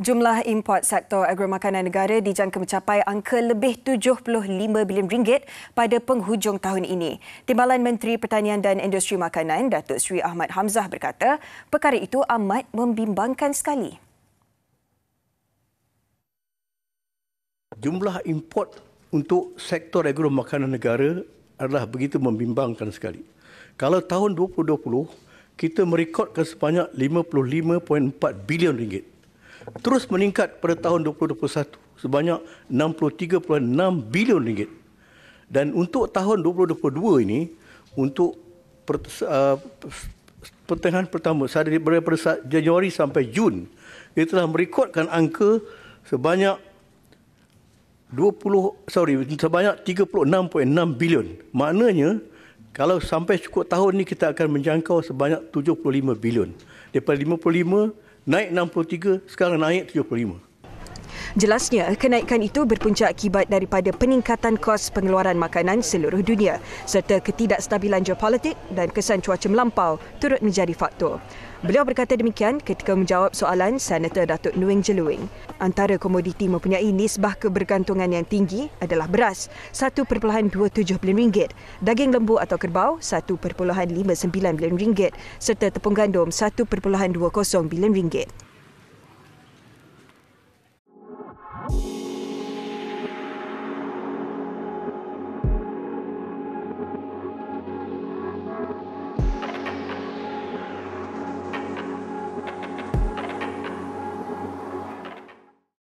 Jumlah import sektor agromakanan negara dijangka mencapai angka lebih 75 bilion ringgit pada penghujung tahun ini. Timbalan Menteri Pertanian dan Industri Makanan, Datuk Sri Ahmad Hamzah berkata, perkara itu amat membimbangkan sekali. Jumlah import untuk sektor agromakanan negara adalah begitu membimbangkan sekali. Kalau tahun 2020, kita merekodkan sebanyak 55.4 bilion ringgit terus meningkat pada tahun 2021 sebanyak 63.6 bilion ringgit. Dan untuk tahun 2022 ini untuk per, uh, pertengahan pertama daripada Januari sampai Jun kita telah merekodkan angka sebanyak 20 sorry sebanyak 36.6 bilion. Maknanya kalau sampai cukup tahun ni kita akan menjangkau sebanyak 75 bilion. Daripada 55 naik 63 sekarang naik 75 Jelasnya, kenaikan itu berpunca akibat daripada peningkatan kos pengeluaran makanan seluruh dunia serta ketidakstabilan geopolitik dan kesan cuaca melampau turut menjadi faktor. Beliau berkata demikian ketika menjawab soalan Senator Datuk Nuing Jeluing. Antara komoditi mempunyai nisbah kebergantungan yang tinggi adalah beras, bilion ringgit, daging lembu atau kerbau, bilion ringgit, serta tepung gandum, bilion ringgit.